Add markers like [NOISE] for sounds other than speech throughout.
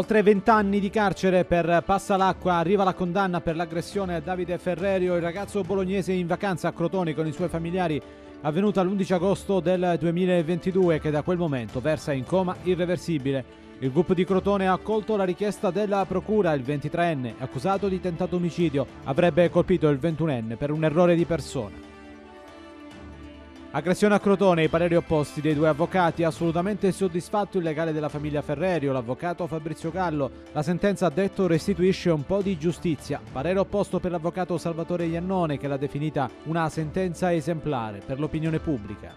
Oltre 20 anni di carcere per Passa l'acqua, arriva la condanna per l'aggressione a Davide Ferrerio, il ragazzo bolognese in vacanza a Crotone con i suoi familiari, avvenuta l'11 agosto del 2022 che da quel momento versa in coma irreversibile. Il gruppo di Crotone ha accolto la richiesta della procura, il 23enne, accusato di tentato omicidio, avrebbe colpito il 21enne per un errore di persona. Aggressione a Crotone, i pareri opposti dei due avvocati, assolutamente soddisfatto il legale della famiglia Ferrerio, l'avvocato Fabrizio Gallo. La sentenza ha detto restituisce un po' di giustizia. Parere opposto per l'avvocato Salvatore Iannone che l'ha definita una sentenza esemplare per l'opinione pubblica.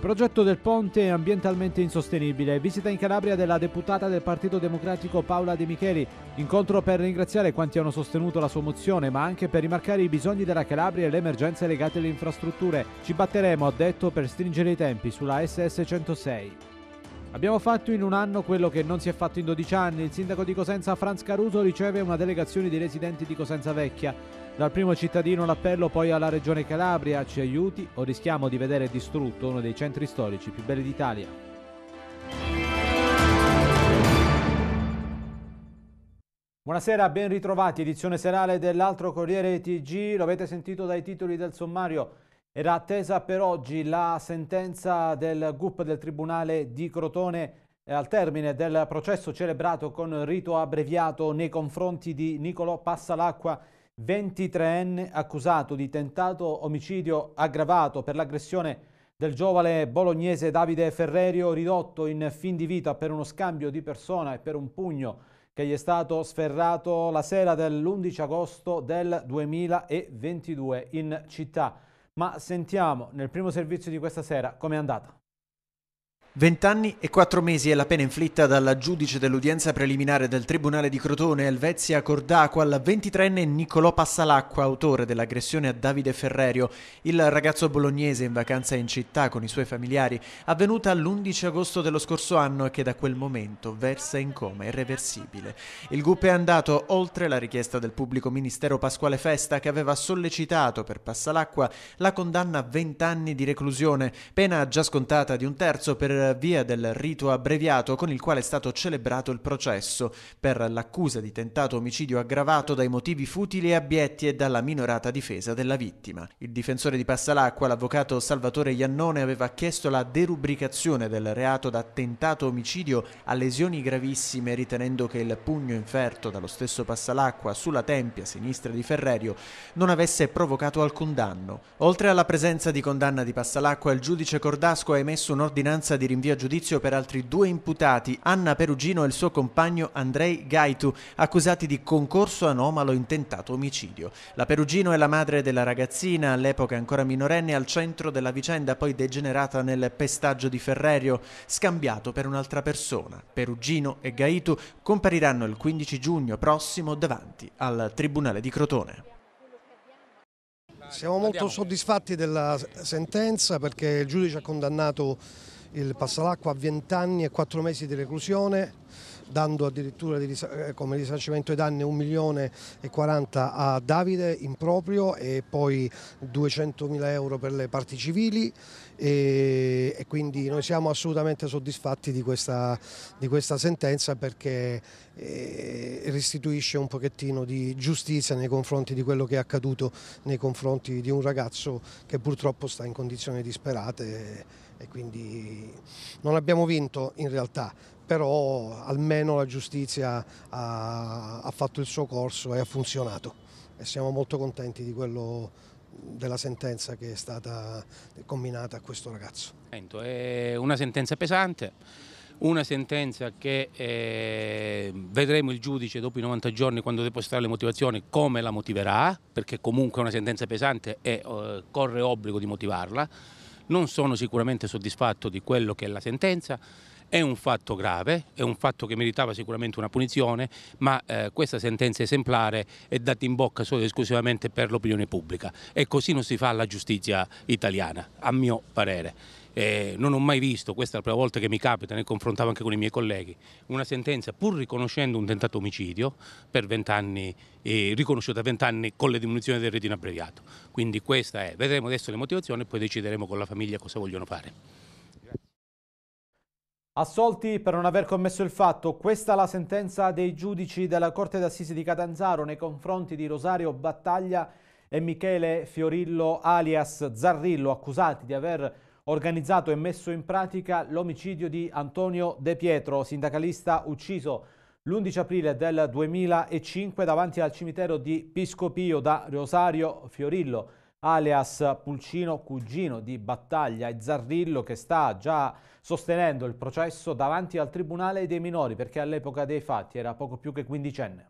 Progetto del ponte ambientalmente insostenibile. Visita in Calabria della deputata del Partito Democratico Paola De Micheli. Incontro per ringraziare quanti hanno sostenuto la sua mozione, ma anche per rimarcare i bisogni della Calabria e le emergenze legate alle infrastrutture. Ci batteremo, ha detto, per stringere i tempi sulla SS 106. Abbiamo fatto in un anno quello che non si è fatto in 12 anni. Il sindaco di Cosenza Franz Caruso riceve una delegazione di residenti di Cosenza Vecchia. Dal primo cittadino l'appello poi alla Regione Calabria ci aiuti o rischiamo di vedere distrutto uno dei centri storici più belli d'Italia. Buonasera, ben ritrovati. Edizione serale dell'altro Corriere TG. Lo avete sentito dai titoli del sommario. Era attesa per oggi la sentenza del GUP del Tribunale di Crotone eh, al termine del processo celebrato con rito abbreviato nei confronti di Nicolò Passalacqua 23enne accusato di tentato omicidio aggravato per l'aggressione del giovane bolognese Davide Ferrerio ridotto in fin di vita per uno scambio di persona e per un pugno che gli è stato sferrato la sera dell'11 agosto del 2022 in città. Ma sentiamo nel primo servizio di questa sera com'è andata. Vent'anni e quattro mesi è la pena inflitta dalla giudice dell'udienza preliminare del Tribunale di Crotone, Elvezia Cordaco, al 23enne Niccolò Passalacqua, autore dell'aggressione a Davide Ferrerio, il ragazzo bolognese in vacanza in città con i suoi familiari, avvenuta l'11 agosto dello scorso anno e che da quel momento versa in coma irreversibile. Il GUP è andato oltre la richiesta del pubblico ministero Pasquale Festa, che aveva sollecitato per Passalacqua la condanna a vent'anni di reclusione, pena già scontata di un terzo per eh, via del rito abbreviato con il quale è stato celebrato il processo per l'accusa di tentato omicidio aggravato dai motivi futili e abietti e dalla minorata difesa della vittima. Il difensore di Passalacqua, l'avvocato Salvatore Iannone, aveva chiesto la derubricazione del reato da tentato omicidio a lesioni gravissime ritenendo che il pugno inferto dallo stesso Passalacqua sulla tempia sinistra di Ferrerio non avesse provocato alcun danno. Oltre alla presenza di condanna di Passalacqua, il giudice Cordasco ha emesso un'ordinanza di rinvio a giudizio per altri due imputati, Anna Perugino e il suo compagno Andrei Gaitu, accusati di concorso anomalo intentato omicidio. La Perugino è la madre della ragazzina, all'epoca ancora minorenne, al centro della vicenda poi degenerata nel pestaggio di Ferrerio, scambiato per un'altra persona. Perugino e Gaitu compariranno il 15 giugno prossimo davanti al Tribunale di Crotone. Siamo molto soddisfatti della sentenza perché il giudice ha condannato il Passalacqua a 20 anni e 4 mesi di reclusione dando addirittura eh, come risarcimento ai danni 1 milione e 40 a Davide in proprio e poi 200 mila euro per le parti civili e, e quindi noi siamo assolutamente soddisfatti di questa, di questa sentenza perché eh, restituisce un pochettino di giustizia nei confronti di quello che è accaduto nei confronti di un ragazzo che purtroppo sta in condizioni disperate e quindi non abbiamo vinto in realtà, però almeno la giustizia ha, ha fatto il suo corso e ha funzionato e siamo molto contenti di quello della sentenza che è stata combinata a questo ragazzo. È una sentenza pesante, una sentenza che eh, vedremo il giudice dopo i 90 giorni quando depositerà le motivazioni come la motiverà, perché comunque è una sentenza pesante e eh, corre obbligo di motivarla non sono sicuramente soddisfatto di quello che è la sentenza, è un fatto grave, è un fatto che meritava sicuramente una punizione, ma eh, questa sentenza esemplare è data in bocca solo ed esclusivamente per l'opinione pubblica e così non si fa la giustizia italiana, a mio parere eh, non ho mai visto, questa è la prima volta che mi capita, ne confrontavo anche con i miei colleghi, una sentenza pur riconoscendo un tentato omicidio per 20 anni, eh, riconosciuta a 20 anni con le diminuzioni del retino abbreviato. Quindi questa è, vedremo adesso le motivazioni e poi decideremo con la famiglia cosa vogliono fare. Assolti per non aver commesso il fatto, questa è la sentenza dei giudici della Corte d'Assisi di Catanzaro nei confronti di Rosario Battaglia e Michele Fiorillo alias Zarrillo, accusati di aver organizzato e messo in pratica l'omicidio di Antonio De Pietro, sindacalista ucciso l'11 aprile del 2005 davanti al cimitero di Piscopio da Rosario Fiorillo, alias Pulcino, cugino di Battaglia e Zarrillo che sta già sostenendo il processo davanti al Tribunale dei Minori perché all'epoca dei fatti era poco più che quindicenne.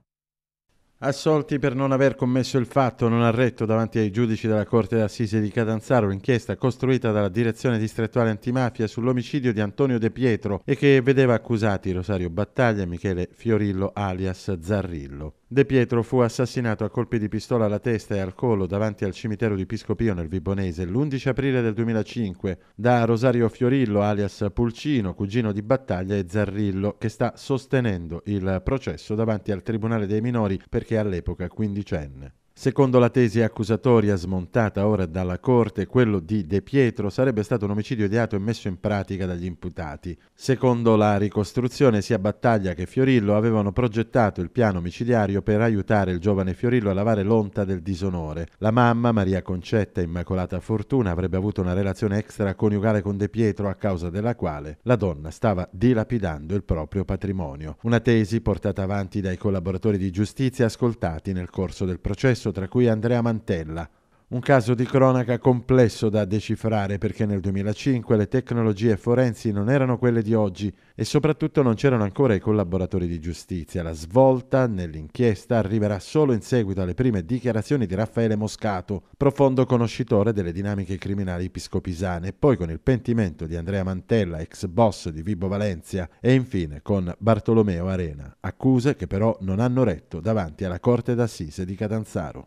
Assolti per non aver commesso il fatto, non arretto davanti ai giudici della Corte d'Assise di Catanzaro l'inchiesta costruita dalla Direzione Distrettuale Antimafia sull'omicidio di Antonio De Pietro e che vedeva accusati Rosario Battaglia e Michele Fiorillo alias Zarrillo. De Pietro fu assassinato a colpi di pistola alla testa e al collo davanti al cimitero di Piscopio nel Vibonese l'11 aprile del 2005 da Rosario Fiorillo alias Pulcino, cugino di battaglia e Zarrillo, che sta sostenendo il processo davanti al Tribunale dei Minori perché all'epoca quindicenne. Secondo la tesi accusatoria smontata ora dalla Corte, quello di De Pietro sarebbe stato un omicidio ideato e messo in pratica dagli imputati. Secondo la ricostruzione, sia Battaglia che Fiorillo avevano progettato il piano omicidiario per aiutare il giovane Fiorillo a lavare l'onta del disonore. La mamma, Maria Concetta Immacolata Fortuna, avrebbe avuto una relazione extraconiugale con De Pietro a causa della quale la donna stava dilapidando il proprio patrimonio. Una tesi portata avanti dai collaboratori di giustizia ascoltati nel corso del processo tra cui Andrea Mantella, un caso di cronaca complesso da decifrare perché nel 2005 le tecnologie forensi non erano quelle di oggi e soprattutto non c'erano ancora i collaboratori di giustizia. La svolta nell'inchiesta arriverà solo in seguito alle prime dichiarazioni di Raffaele Moscato, profondo conoscitore delle dinamiche criminali piscopisane, e poi con il pentimento di Andrea Mantella, ex boss di Vibo Valencia, e infine con Bartolomeo Arena, accuse che però non hanno retto davanti alla Corte d'Assise di Catanzaro.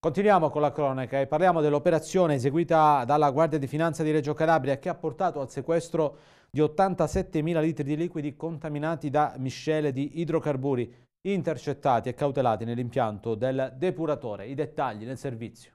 Continuiamo con la cronaca e parliamo dell'operazione eseguita dalla Guardia di Finanza di Reggio Calabria che ha portato al sequestro di 87.000 litri di liquidi contaminati da miscele di idrocarburi intercettati e cautelati nell'impianto del depuratore. I dettagli nel servizio.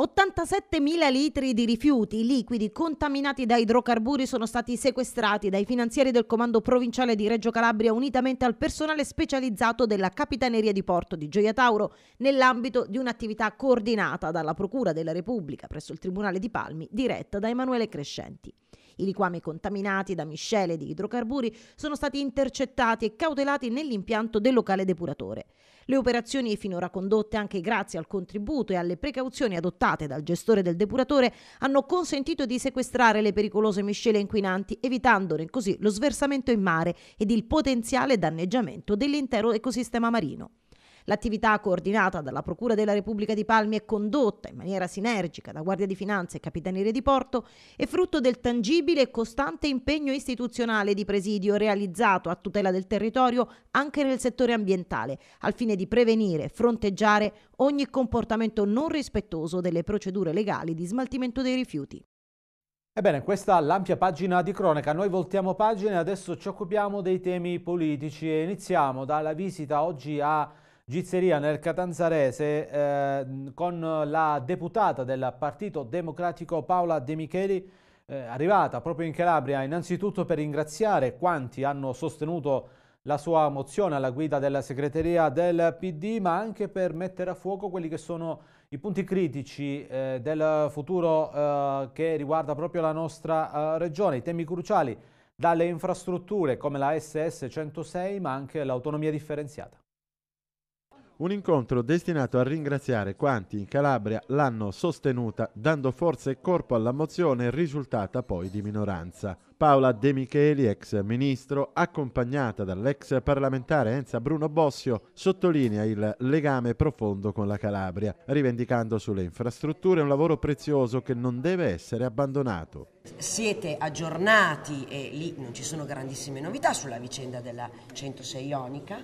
87.000 litri di rifiuti liquidi contaminati da idrocarburi sono stati sequestrati dai finanzieri del Comando Provinciale di Reggio Calabria unitamente al personale specializzato della Capitaneria di Porto di Gioia Tauro nell'ambito di un'attività coordinata dalla Procura della Repubblica presso il Tribunale di Palmi diretta da Emanuele Crescenti. I liquami contaminati da miscele di idrocarburi sono stati intercettati e cautelati nell'impianto del locale depuratore. Le operazioni finora condotte anche grazie al contributo e alle precauzioni adottate dal gestore del depuratore hanno consentito di sequestrare le pericolose miscele inquinanti, evitandone così lo sversamento in mare ed il potenziale danneggiamento dell'intero ecosistema marino. L'attività coordinata dalla Procura della Repubblica di Palmi e condotta in maniera sinergica da Guardia di Finanza e Capitaneria di Porto è frutto del tangibile e costante impegno istituzionale di presidio realizzato a tutela del territorio anche nel settore ambientale, al fine di prevenire e fronteggiare ogni comportamento non rispettoso delle procedure legali di smaltimento dei rifiuti. Ebbene, questa è l'ampia pagina di cronaca. Noi voltiamo pagina e adesso ci occupiamo dei temi politici iniziamo dalla visita oggi a Gizzeria nel Catanzarese eh, con la deputata del Partito Democratico Paola De Micheli eh, arrivata proprio in Calabria innanzitutto per ringraziare quanti hanno sostenuto la sua mozione alla guida della segreteria del PD ma anche per mettere a fuoco quelli che sono i punti critici eh, del futuro eh, che riguarda proprio la nostra eh, regione, i temi cruciali dalle infrastrutture come la SS 106 ma anche l'autonomia differenziata. Un incontro destinato a ringraziare quanti in Calabria l'hanno sostenuta, dando forza e corpo alla mozione risultata poi di minoranza. Paola De Micheli, ex ministro, accompagnata dall'ex parlamentare Enza Bruno Bossio, sottolinea il legame profondo con la Calabria, rivendicando sulle infrastrutture un lavoro prezioso che non deve essere abbandonato. Siete aggiornati e lì non ci sono grandissime novità sulla vicenda della 106 Ionica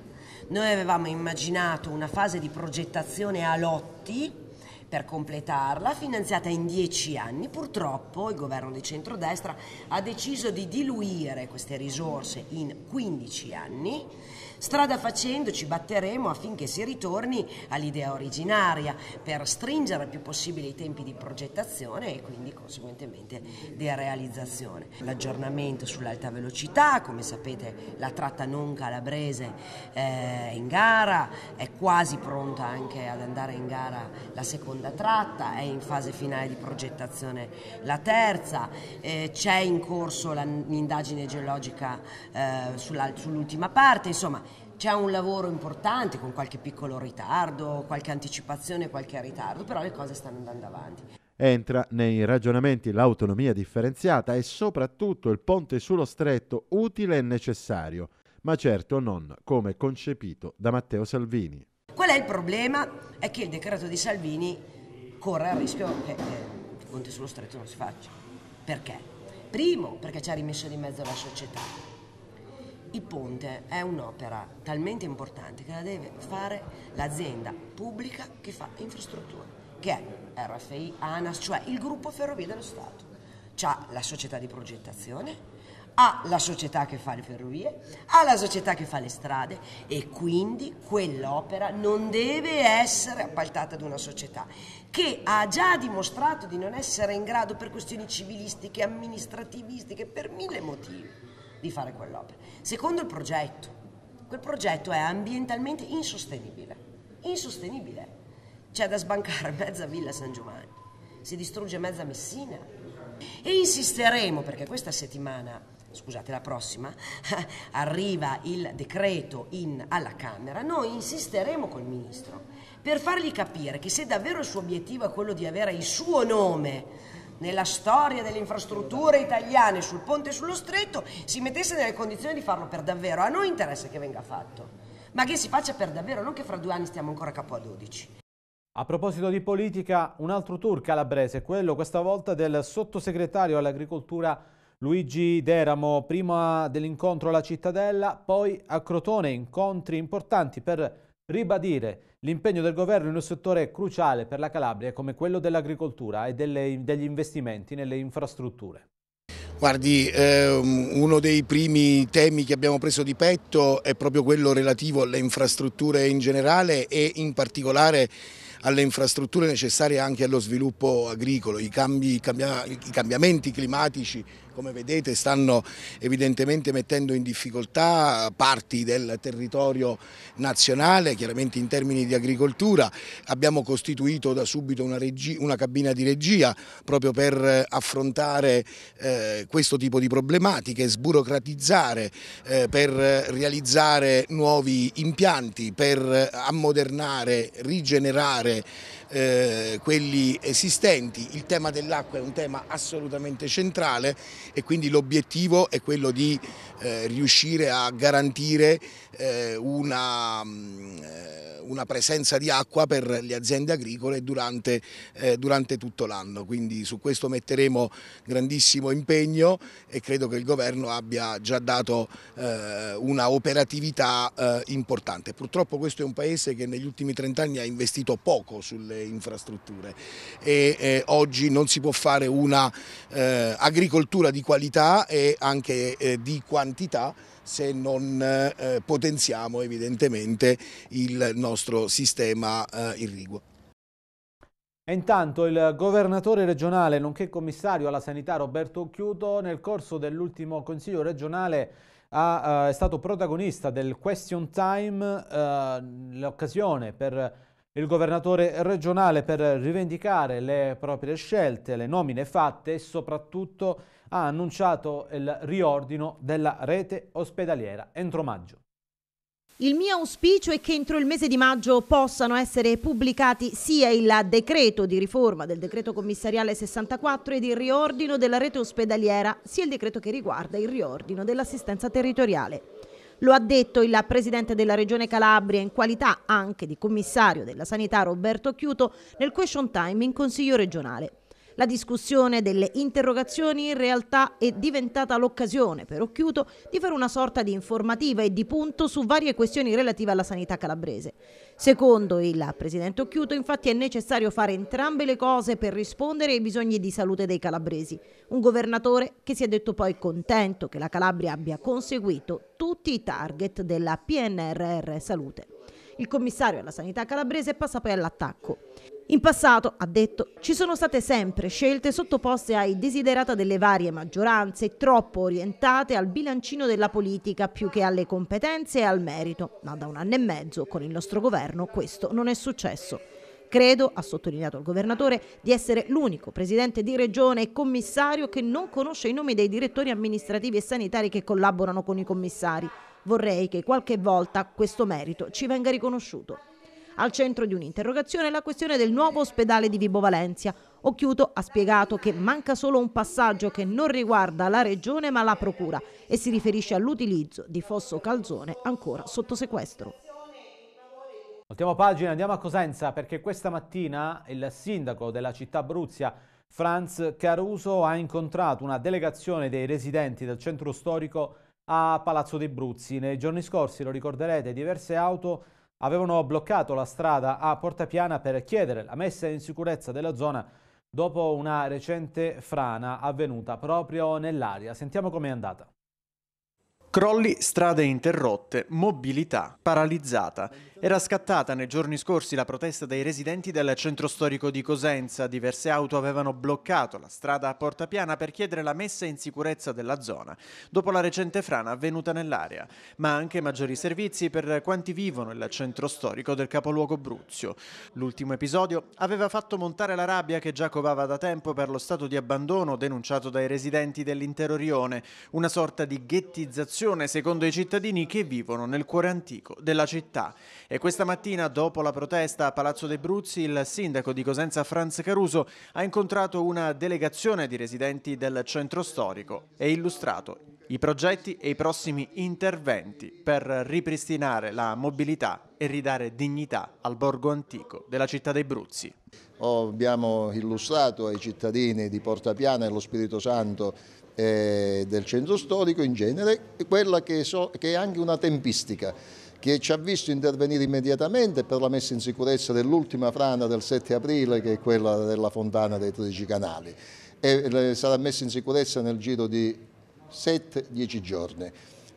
noi avevamo immaginato una fase di progettazione a lotti per completarla, finanziata in dieci anni. Purtroppo il governo di centrodestra ha deciso di diluire queste risorse in 15 anni Strada facendo ci batteremo affinché si ritorni all'idea originaria per stringere il più possibile i tempi di progettazione e quindi conseguentemente di realizzazione. L'aggiornamento sull'alta velocità, come sapete la tratta non calabrese eh, è in gara, è quasi pronta anche ad andare in gara la seconda tratta, è in fase finale di progettazione la terza, eh, c'è in corso l'indagine geologica eh, sull'ultima parte, insomma c'è un lavoro importante con qualche piccolo ritardo, qualche anticipazione, qualche ritardo, però le cose stanno andando avanti. Entra nei ragionamenti l'autonomia differenziata e soprattutto il ponte sullo stretto utile e necessario, ma certo non come concepito da Matteo Salvini. Qual è il problema? È che il decreto di Salvini corre il rischio che eh, il ponte sullo stretto non si faccia. Perché? Primo, perché ci ha rimesso di mezzo la società il ponte è un'opera talmente importante che la deve fare l'azienda pubblica che fa infrastrutture, che è RFI, ANAS, cioè il gruppo Ferrovie dello Stato. C'ha la società di progettazione, ha la società che fa le ferrovie, ha la società che fa le strade e quindi quell'opera non deve essere appaltata ad una società che ha già dimostrato di non essere in grado per questioni civilistiche, amministrativistiche, per mille motivi di fare quell'opera. Secondo il progetto, quel progetto è ambientalmente insostenibile, insostenibile. C'è da sbancare mezza Villa San Giovanni, si distrugge mezza Messina e insisteremo perché questa settimana scusate, la prossima, [LAUGHS] arriva il decreto in, alla Camera, noi insisteremo col Ministro per fargli capire che se davvero il suo obiettivo è quello di avere il suo nome nella storia delle infrastrutture italiane sul ponte e sullo stretto si mettesse nelle condizioni di farlo per davvero. A noi interessa che venga fatto, ma che si faccia per davvero, non che fra due anni stiamo ancora a capo a 12. A proposito di politica, un altro tour calabrese, quello questa volta del sottosegretario all'agricoltura Luigi Deramo, prima dell'incontro alla cittadella, poi a Crotone, incontri importanti per Ribadire l'impegno del governo in un settore cruciale per la Calabria come quello dell'agricoltura e delle, degli investimenti nelle infrastrutture. Guardi, ehm, uno dei primi temi che abbiamo preso di petto è proprio quello relativo alle infrastrutture in generale e in particolare alle infrastrutture necessarie anche allo sviluppo agricolo. I, cambi, i cambiamenti climatici come vedete stanno evidentemente mettendo in difficoltà parti del territorio nazionale, chiaramente in termini di agricoltura. Abbiamo costituito da subito una, regia, una cabina di regia proprio per eh, affrontare eh, questo tipo di problematiche, sburocratizzare, eh, per realizzare nuovi impianti, per ammodernare, rigenerare that Eh, quelli esistenti. Il tema dell'acqua è un tema assolutamente centrale e quindi l'obiettivo è quello di eh, riuscire a garantire eh, una, mm, eh, una, presenza di acqua per le aziende agricole durante, eh, durante tutto l'anno. Quindi su questo metteremo grandissimo impegno e credo che il governo abbia già dato una operatività importante. Purtroppo questo è un paese che negli ultimi 30 anni ha investito poco sulle infrastrutture e eh, oggi non si può fare una eh, agricoltura di qualità e anche eh, di quantità se non eh, potenziamo evidentemente il nostro sistema eh, irriguo. E intanto il governatore regionale nonché commissario alla sanità Roberto Chiuto nel corso dell'ultimo consiglio regionale ha, eh, è stato protagonista del question time, eh, l'occasione per il governatore regionale per rivendicare le proprie scelte, le nomine fatte e soprattutto ha annunciato il riordino della rete ospedaliera entro maggio. Il mio auspicio è che entro il mese di maggio possano essere pubblicati sia il decreto di riforma del decreto commissariale 64 e il riordino della rete ospedaliera, sia il decreto che riguarda il riordino dell'assistenza territoriale. Lo ha detto il presidente della Regione Calabria in qualità anche di commissario della sanità Roberto Chiuto nel question time in Consiglio regionale. La discussione delle interrogazioni in realtà è diventata l'occasione per Occhiuto di fare una sorta di informativa e di punto su varie questioni relative alla sanità calabrese. Secondo il presidente Occhiuto infatti è necessario fare entrambe le cose per rispondere ai bisogni di salute dei calabresi. Un governatore che si è detto poi contento che la Calabria abbia conseguito tutti i target della PNRR Salute. Il commissario alla sanità calabrese passa poi all'attacco. In passato, ha detto, ci sono state sempre scelte sottoposte ai desiderata delle varie maggioranze, troppo orientate al bilancino della politica più che alle competenze e al merito, ma da un anno e mezzo con il nostro governo questo non è successo. Credo, ha sottolineato il governatore, di essere l'unico presidente di regione e commissario che non conosce i nomi dei direttori amministrativi e sanitari che collaborano con i commissari. Vorrei che qualche volta questo merito ci venga riconosciuto. Al centro di un'interrogazione è la questione del nuovo ospedale di Vibo Valencia. Occhiuto ha spiegato che manca solo un passaggio che non riguarda la regione ma la procura e si riferisce all'utilizzo di Fosso Calzone ancora sotto sequestro. Ultima pagina, andiamo a Cosenza perché questa mattina il sindaco della città Bruzia, Franz Caruso, ha incontrato una delegazione dei residenti del centro storico a Palazzo dei Bruzzi. Nei giorni scorsi, lo ricorderete, diverse auto avevano bloccato la strada a Portapiana per chiedere la messa in sicurezza della zona dopo una recente frana avvenuta proprio nell'aria. Sentiamo com'è andata. Crolli, strade interrotte, mobilità paralizzata. Era scattata nei giorni scorsi la protesta dei residenti del centro storico di Cosenza. Diverse auto avevano bloccato la strada a Porta Piana per chiedere la messa in sicurezza della zona, dopo la recente frana avvenuta nell'area, ma anche maggiori servizi per quanti vivono nel centro storico del capoluogo Bruzio. L'ultimo episodio aveva fatto montare la rabbia che già covava da tempo per lo stato di abbandono denunciato dai residenti dell'intero rione, una sorta di ghettizzazione secondo i cittadini che vivono nel cuore antico della città e questa mattina, dopo la protesta a Palazzo dei Bruzzi, il sindaco di Cosenza Franz Caruso ha incontrato una delegazione di residenti del centro storico e illustrato i progetti e i prossimi interventi per ripristinare la mobilità e ridare dignità al borgo antico della città dei Bruzzi. Oh, abbiamo illustrato ai cittadini di Portapiana e lo Spirito Santo eh, del centro storico in genere quella che, so, che è anche una tempistica che ci ha visto intervenire immediatamente per la messa in sicurezza dell'ultima frana del 7 aprile che è quella della fontana dei 13 canali e eh, sarà messa in sicurezza nel giro di 7-10 giorni.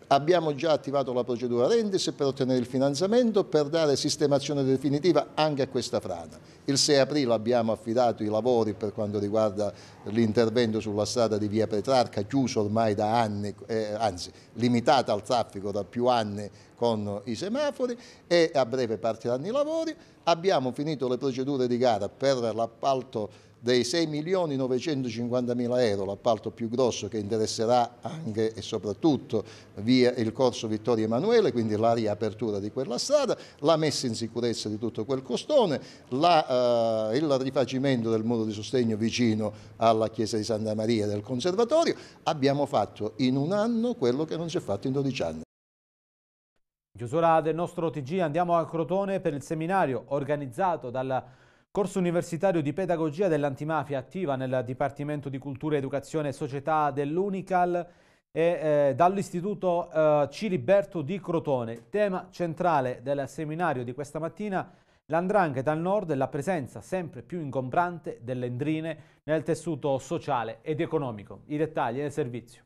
Abbiamo già attivato la procedura Rendis per ottenere il finanziamento per dare sistemazione definitiva anche a questa frana. Il 6 aprile abbiamo affidato i lavori per quanto riguarda l'intervento sulla strada di via Petrarca, chiuso ormai da anni, eh, anzi limitata al traffico da più anni con i semafori e a breve partiranno i lavori. Abbiamo finito le procedure di gara per l'appalto dei 6 milioni 950 mila euro, l'appalto più grosso che interesserà anche e soprattutto via il corso Vittorio Emanuele, quindi la riapertura di quella strada, la messa in sicurezza di tutto quel costone, la, eh, il rifacimento del muro di sostegno vicino alla chiesa di Santa Maria del Conservatorio, abbiamo fatto in un anno quello che non si è fatto in 12 anni. Chiusura del nostro TG, andiamo a Crotone per il seminario organizzato dalla Corso universitario di pedagogia dell'antimafia attiva nel Dipartimento di Cultura, Educazione e Società dell'Unical e eh, dall'Istituto eh, Ciliberto di Crotone. Tema centrale del seminario di questa mattina l'andrangheta al nord e la presenza sempre più ingombrante delle endrine nel tessuto sociale ed economico. I dettagli nel servizio.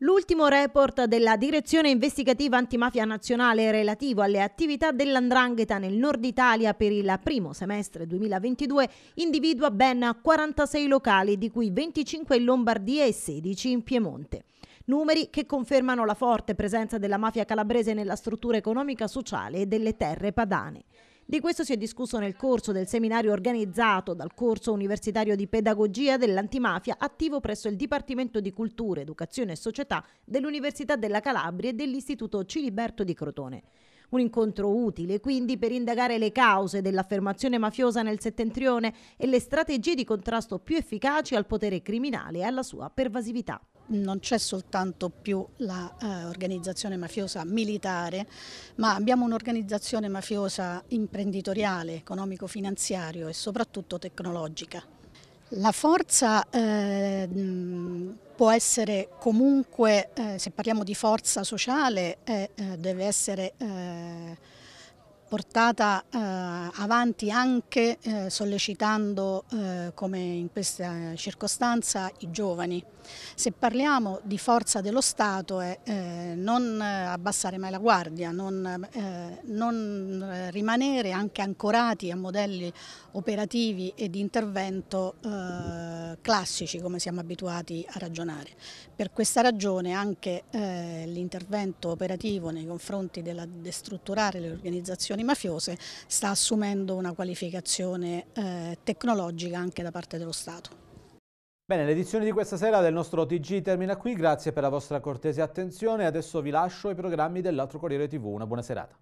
L'ultimo report della Direzione Investigativa Antimafia Nazionale relativo alle attività dell'Andrangheta nel nord Italia per il primo semestre 2022 individua ben 46 locali, di cui 25 in Lombardia e 16 in Piemonte. Numeri che confermano la forte presenza della mafia calabrese nella struttura economica, sociale e delle terre padane. Di questo si è discusso nel corso del seminario organizzato dal corso universitario di pedagogia dell'antimafia attivo presso il Dipartimento di Cultura, Educazione e Società dell'Università della Calabria e dell'Istituto Ciliberto di Crotone. Un incontro utile quindi per indagare le cause dell'affermazione mafiosa nel settentrione e le strategie di contrasto più efficaci al potere criminale e alla sua pervasività non c'è soltanto più l'organizzazione eh, mafiosa militare, ma abbiamo un'organizzazione mafiosa imprenditoriale, economico-finanziario e soprattutto tecnologica. La forza eh, può essere comunque, eh, se parliamo di forza sociale, eh, deve essere eh, portata eh, avanti anche eh, sollecitando, eh, come in questa circostanza, i giovani. Se parliamo di forza dello Stato è eh, non abbassare mai la guardia, non, eh, non rimanere anche ancorati a modelli operativi e di intervento eh, classici come siamo abituati a ragionare. Per questa ragione anche eh, l'intervento operativo nei confronti della destrutturare le organizzazioni mafiose sta assumendo una qualificazione eh, tecnologica anche da parte dello Stato. Bene, l'edizione di questa sera del nostro TG termina qui, grazie per la vostra cortese attenzione, adesso vi lascio ai programmi dell'altro Corriere TV, una buona serata.